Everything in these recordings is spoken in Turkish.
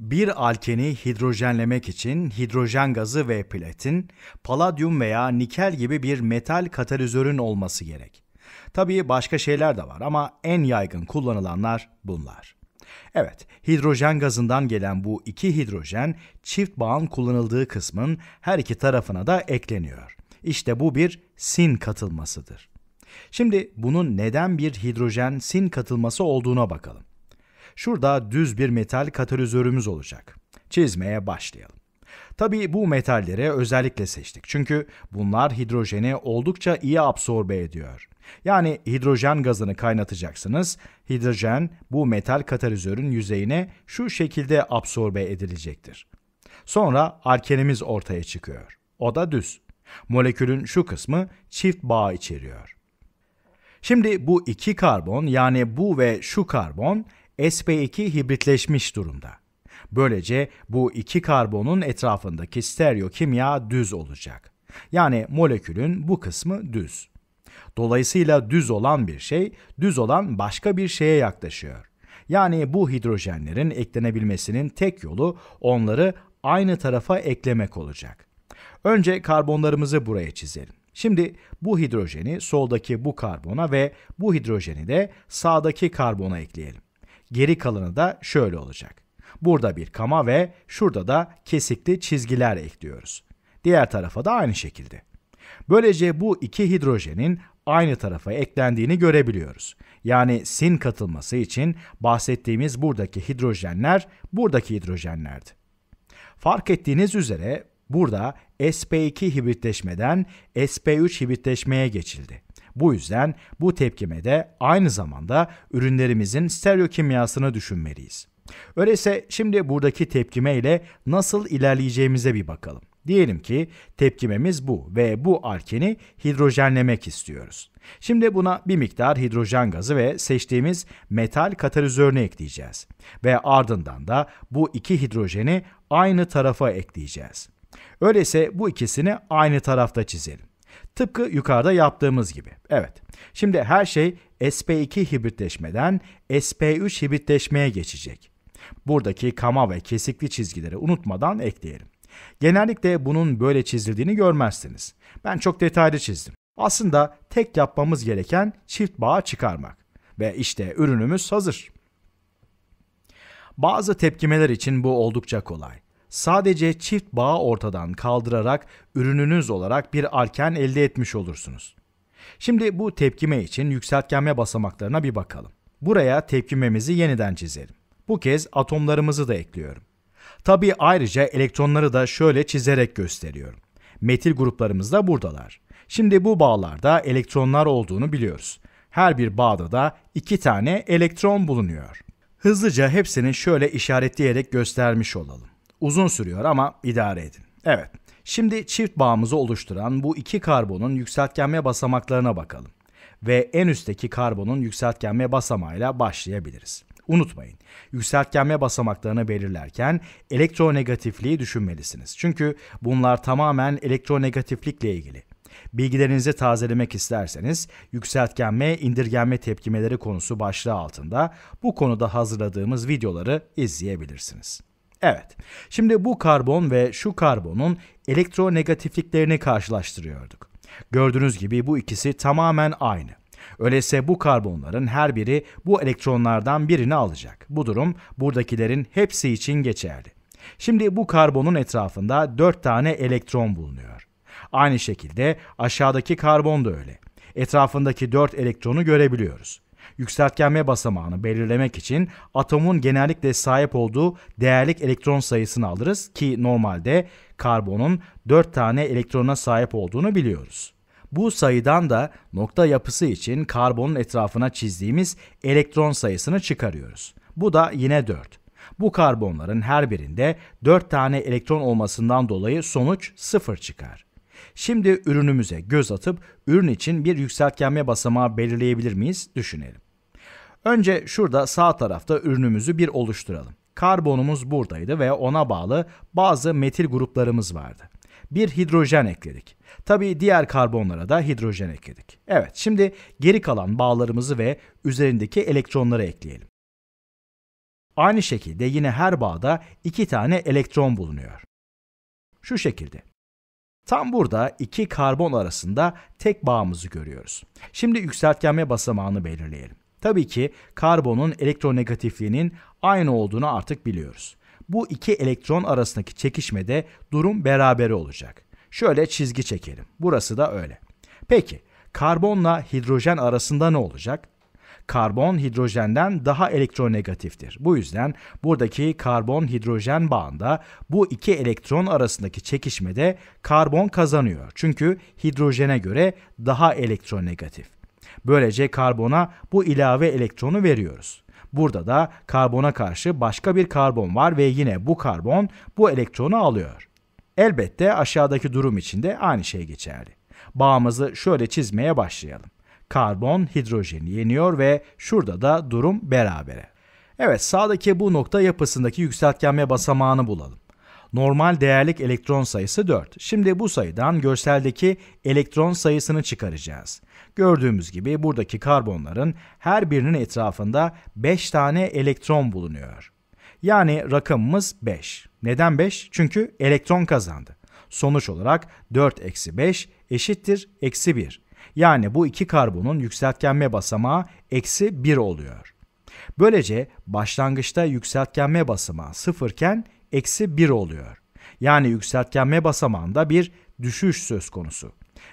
Bir alkeni hidrojenlemek için hidrojen gazı ve platin, paladyum veya nikel gibi bir metal katalizörün olması gerek. Tabii başka şeyler de var ama en yaygın kullanılanlar bunlar. Evet, hidrojen gazından gelen bu iki hidrojen çift bağın kullanıldığı kısmın her iki tarafına da ekleniyor. İşte bu bir sin katılmasıdır. Şimdi bunun neden bir hidrojen sin katılması olduğuna bakalım. Şurada düz bir metal katalizörümüz olacak. Çizmeye başlayalım. Tabii bu metalleri özellikle seçtik çünkü bunlar hidrojeni oldukça iyi absorbe ediyor. Yani hidrojen gazını kaynatacaksınız. Hidrojen bu metal katalizörün yüzeyine şu şekilde absorbe edilecektir. Sonra alkenimiz ortaya çıkıyor. O da düz. Molekülün şu kısmı çift bağ içeriyor. Şimdi bu iki karbon yani bu ve şu karbon SP2 hibritleşmiş durumda. Böylece bu iki karbonun etrafındaki stereokimya düz olacak. Yani molekülün bu kısmı düz. Dolayısıyla düz olan bir şey, düz olan başka bir şeye yaklaşıyor. Yani bu hidrojenlerin eklenebilmesinin tek yolu onları aynı tarafa eklemek olacak. Önce karbonlarımızı buraya çizelim. Şimdi bu hidrojeni soldaki bu karbona ve bu hidrojeni de sağdaki karbona ekleyelim. Geri kalanı da şöyle olacak. Burada bir kama ve şurada da kesikli çizgiler ekliyoruz. Diğer tarafa da aynı şekilde. Böylece bu iki hidrojenin aynı tarafa eklendiğini görebiliyoruz. Yani sin katılması için bahsettiğimiz buradaki hidrojenler buradaki hidrojenlerdi. Fark ettiğiniz üzere burada sp2 hibritleşmeden sp3 hibritleşmeye geçildi. Bu yüzden bu tepkime de aynı zamanda ürünlerimizin stereo kimyasını düşünmeliyiz. Öyleyse şimdi buradaki tepkime ile nasıl ilerleyeceğimize bir bakalım. Diyelim ki tepkimemiz bu ve bu alkeni hidrojenlemek istiyoruz. Şimdi buna bir miktar hidrojen gazı ve seçtiğimiz metal katalizörünü ekleyeceğiz. Ve ardından da bu iki hidrojeni aynı tarafa ekleyeceğiz. Öyleyse bu ikisini aynı tarafta çizelim. Tıpkı yukarıda yaptığımız gibi. Evet. Şimdi her şey SP2 hibritleşmeden SP3 hibritleşmeye geçecek. Buradaki kama ve kesikli çizgileri unutmadan ekleyelim. Genellikle bunun böyle çizildiğini görmezsiniz. Ben çok detaylı çizdim. Aslında tek yapmamız gereken çift bağı çıkarmak. Ve işte ürünümüz hazır. Bazı tepkimeler için bu oldukça kolay. Sadece çift bağı ortadan kaldırarak ürününüz olarak bir alken elde etmiş olursunuz. Şimdi bu tepkime için yükseltgenme basamaklarına bir bakalım. Buraya tepkimemizi yeniden çizelim. Bu kez atomlarımızı da ekliyorum. Tabii ayrıca elektronları da şöyle çizerek gösteriyorum. Metil gruplarımız da buradalar. Şimdi bu bağlarda elektronlar olduğunu biliyoruz. Her bir bağda da iki tane elektron bulunuyor. Hızlıca hepsini şöyle işaretleyerek göstermiş olalım. Uzun sürüyor ama idare edin. Evet. Şimdi çift bağımızı oluşturan bu iki karbonun yükseltgenme basamaklarına bakalım ve en üstteki karbonun yükseltgenme basamağıyla başlayabiliriz. Unutmayın, yükseltgenme basamaklarını belirlerken elektronegatifliği düşünmelisiniz. Çünkü bunlar tamamen elektronegatiflikle ilgili. Bilgilerinizi tazelemek isterseniz yükseltgenme indirgenme tepkimeleri konusu başlığı altında bu konuda hazırladığımız videoları izleyebilirsiniz. Evet. Şimdi bu karbon ve şu karbonun elektronegatifliklerini karşılaştırıyorduk. Gördüğünüz gibi bu ikisi tamamen aynı. Öyleyse bu karbonların her biri bu elektronlardan birini alacak. Bu durum buradakilerin hepsi için geçerli. Şimdi bu karbonun etrafında 4 tane elektron bulunuyor. Aynı şekilde aşağıdaki karbon da öyle. Etrafındaki 4 elektronu görebiliyoruz yükseltgenme basamağını belirlemek için atomun genellikle sahip olduğu değerlik elektron sayısını alırız ki normalde karbonun 4 tane elektrona sahip olduğunu biliyoruz. Bu sayıdan da nokta yapısı için karbonun etrafına çizdiğimiz elektron sayısını çıkarıyoruz. Bu da yine 4. Bu karbonların her birinde 4 tane elektron olmasından dolayı sonuç 0 çıkar. Şimdi ürünümüze göz atıp ürün için bir yükseltgenme basamağı belirleyebilir miyiz düşünelim. Önce şurada sağ tarafta ürünümüzü bir oluşturalım. Karbonumuz buradaydı ve ona bağlı bazı metil gruplarımız vardı. Bir hidrojen ekledik. Tabii diğer karbonlara da hidrojen ekledik. Evet, şimdi geri kalan bağlarımızı ve üzerindeki elektronları ekleyelim. Aynı şekilde yine her bağda iki tane elektron bulunuyor. Şu şekilde. Tam burada iki karbon arasında tek bağımızı görüyoruz. Şimdi yükseltgenme basamağını belirleyelim. Tabii ki karbonun elektronegatifliğinin aynı olduğunu artık biliyoruz. Bu iki elektron arasındaki çekişmede durum berabere olacak. Şöyle çizgi çekelim. Burası da öyle. Peki karbonla hidrojen arasında ne olacak? Karbon hidrojenden daha elektronegatiftir. Bu yüzden buradaki karbon hidrojen bağında bu iki elektron arasındaki çekişmede karbon kazanıyor. Çünkü hidrojene göre daha elektronegatif. Böylece karbona bu ilave elektronu veriyoruz. Burada da karbona karşı başka bir karbon var ve yine bu karbon bu elektronu alıyor. Elbette aşağıdaki durum için de aynı şey geçerli. Bağımızı şöyle çizmeye başlayalım. Karbon hidrojeni yeniyor ve şurada da durum berabere. Evet sağdaki bu nokta yapısındaki yükseltgenme basamağını bulalım. Normal değerlik elektron sayısı 4. Şimdi bu sayıdan görseldeki elektron sayısını çıkaracağız. Gördüğümüz gibi buradaki karbonların her birinin etrafında 5 tane elektron bulunuyor. Yani rakamımız 5. Neden 5? Çünkü elektron kazandı. Sonuç olarak 4 eksi 5 eşittir eksi 1. Yani bu iki karbonun yükseltgenme basamağı eksi 1 oluyor. Böylece başlangıçta yükseltgenme basamağı sıfırken eksi 1 oluyor. Yani yükseltgenme basamağında bir düşüş söz konusu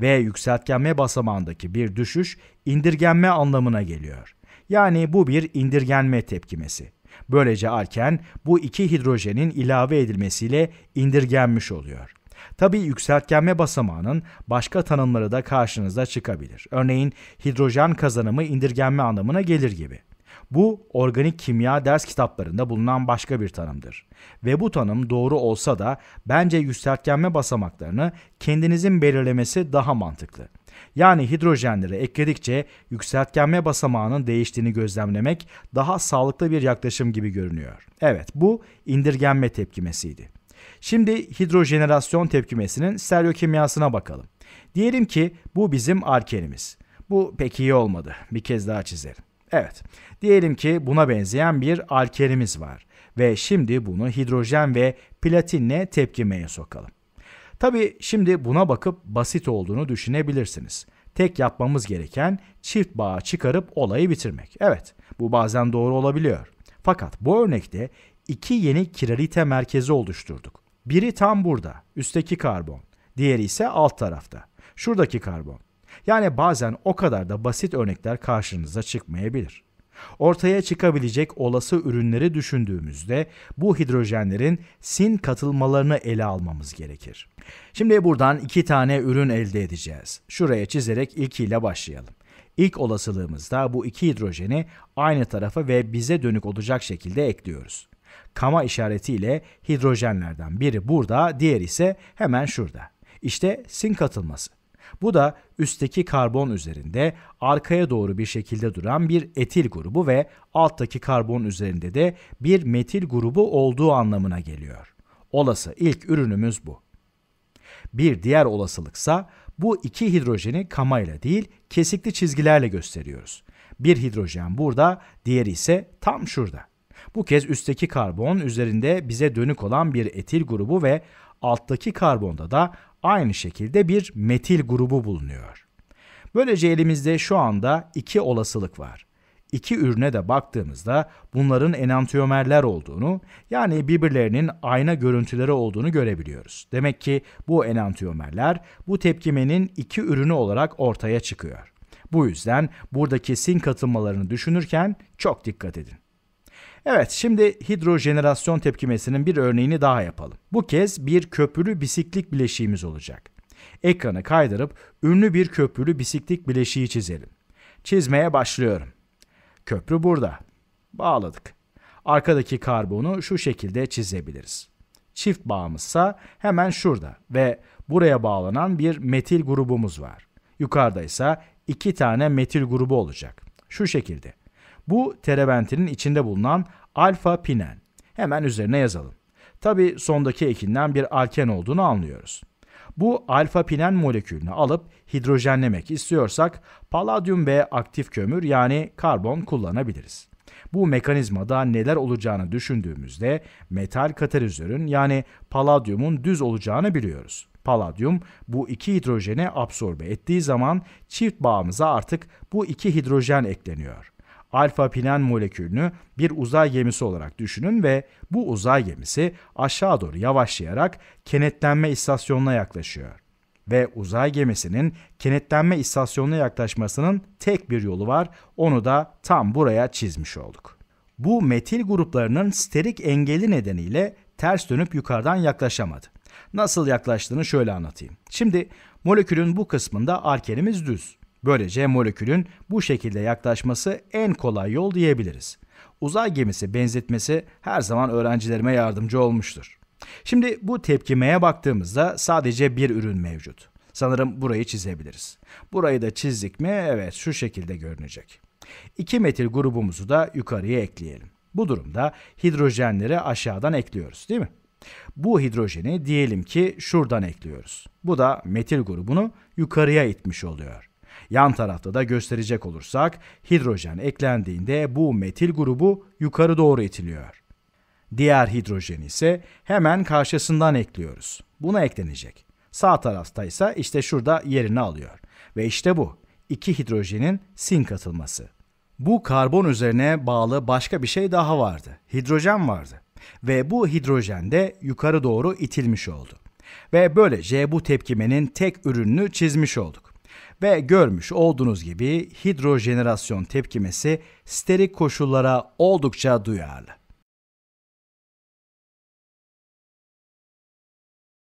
ve yükseltgenme basamağındaki bir düşüş indirgenme anlamına geliyor. Yani bu bir indirgenme tepkimesi. Böylece alken bu iki hidrojenin ilave edilmesiyle indirgenmiş oluyor. Tabi yükseltgenme basamağının başka tanımları da karşınıza çıkabilir. Örneğin hidrojen kazanımı indirgenme anlamına gelir gibi. Bu organik kimya ders kitaplarında bulunan başka bir tanımdır. Ve bu tanım doğru olsa da bence yükseltgenme basamaklarını kendinizin belirlemesi daha mantıklı. Yani hidrojenleri ekledikçe yükseltgenme basamağının değiştiğini gözlemlemek daha sağlıklı bir yaklaşım gibi görünüyor. Evet bu indirgenme tepkimesiydi. Şimdi hidrojenerasyon tepkimesinin stereokimyasına bakalım. Diyelim ki bu bizim arkenimiz. Bu pek iyi olmadı. Bir kez daha çizelim. Evet, diyelim ki buna benzeyen bir alkerimiz var ve şimdi bunu hidrojen ve platinle tepkimeye sokalım. Tabi şimdi buna bakıp basit olduğunu düşünebilirsiniz. Tek yapmamız gereken çift bağı çıkarıp olayı bitirmek. Evet, bu bazen doğru olabiliyor. Fakat bu örnekte iki yeni kiralite merkezi oluşturduk. Biri tam burada, üstteki karbon. Diğeri ise alt tarafta, şuradaki karbon. Yani bazen o kadar da basit örnekler karşınıza çıkmayabilir. Ortaya çıkabilecek olası ürünleri düşündüğümüzde bu hidrojenlerin sin katılmalarını ele almamız gerekir. Şimdi buradan iki tane ürün elde edeceğiz. Şuraya çizerek ilkiyle başlayalım. İlk olasılığımızda bu iki hidrojeni aynı tarafa ve bize dönük olacak şekilde ekliyoruz. Kama işaretiyle hidrojenlerden biri burada, diğer ise hemen şurada. İşte sin katılması. Bu da üstteki karbon üzerinde arkaya doğru bir şekilde duran bir etil grubu ve alttaki karbon üzerinde de bir metil grubu olduğu anlamına geliyor. Olası ilk ürünümüz bu. Bir diğer olasılıksa bu iki hidrojeni kamayla değil kesikli çizgilerle gösteriyoruz. Bir hidrojen burada, diğeri ise tam şurada. Bu kez üstteki karbon üzerinde bize dönük olan bir etil grubu ve alttaki karbonda da aynı şekilde bir metil grubu bulunuyor. Böylece elimizde şu anda iki olasılık var. İki ürüne de baktığımızda bunların enantiyomerler olduğunu, yani birbirlerinin ayna görüntüleri olduğunu görebiliyoruz. Demek ki bu enantiyomerler bu tepkimenin iki ürünü olarak ortaya çıkıyor. Bu yüzden buradaki sin katılmalarını düşünürken çok dikkat edin. Evet şimdi hidrojenerasyon tepkimesinin bir örneğini daha yapalım. Bu kez bir köprülü bisiklik bileşiğimiz olacak. Ekranı kaydırıp ünlü bir köprülü bisiklik bileşiği çizelim. Çizmeye başlıyorum. Köprü burada. Bağladık. Arkadaki karbonu şu şekilde çizebiliriz. Çift bağımızsa hemen şurada ve buraya bağlanan bir metil grubumuz var. Yukarıda ise iki tane metil grubu olacak. Şu şekilde. Bu terebentinin içinde bulunan alfa pinen. Hemen üzerine yazalım. Tabi sondaki ekinden bir alken olduğunu anlıyoruz. Bu alfa pinen molekülünü alıp hidrojenlemek istiyorsak paladyum ve aktif kömür yani karbon kullanabiliriz. Bu mekanizmada neler olacağını düşündüğümüzde metal katalizörün yani paladyumun düz olacağını biliyoruz. Paladyum bu iki hidrojeni absorbe ettiği zaman çift bağımıza artık bu iki hidrojen ekleniyor alfa pilen molekülünü bir uzay gemisi olarak düşünün ve bu uzay gemisi aşağı doğru yavaşlayarak kenetlenme istasyonuna yaklaşıyor. Ve uzay gemisinin kenetlenme istasyonuna yaklaşmasının tek bir yolu var. Onu da tam buraya çizmiş olduk. Bu metil gruplarının sterik engeli nedeniyle ters dönüp yukarıdan yaklaşamadı. Nasıl yaklaştığını şöyle anlatayım. Şimdi molekülün bu kısmında arkenimiz düz. Böylece molekülün bu şekilde yaklaşması en kolay yol diyebiliriz. Uzay gemisi benzetmesi her zaman öğrencilerime yardımcı olmuştur. Şimdi bu tepkimeye baktığımızda sadece bir ürün mevcut. Sanırım burayı çizebiliriz. Burayı da çizdik mi? Evet şu şekilde görünecek. 2 metil grubumuzu da yukarıya ekleyelim. Bu durumda hidrojenleri aşağıdan ekliyoruz değil mi? Bu hidrojeni diyelim ki şuradan ekliyoruz. Bu da metil grubunu yukarıya itmiş oluyor. Yan tarafta da gösterecek olursak hidrojen eklendiğinde bu metil grubu yukarı doğru itiliyor. Diğer hidrojeni ise hemen karşısından ekliyoruz. Buna eklenecek. Sağ tarafta ise işte şurada yerini alıyor. Ve işte bu. iki hidrojenin sin katılması. Bu karbon üzerine bağlı başka bir şey daha vardı. Hidrojen vardı. Ve bu hidrojen de yukarı doğru itilmiş oldu. Ve böylece bu tepkimenin tek ürününü çizmiş olduk. Ve görmüş olduğunuz gibi hidrojenerasyon tepkimesi sterik koşullara oldukça duyarlı.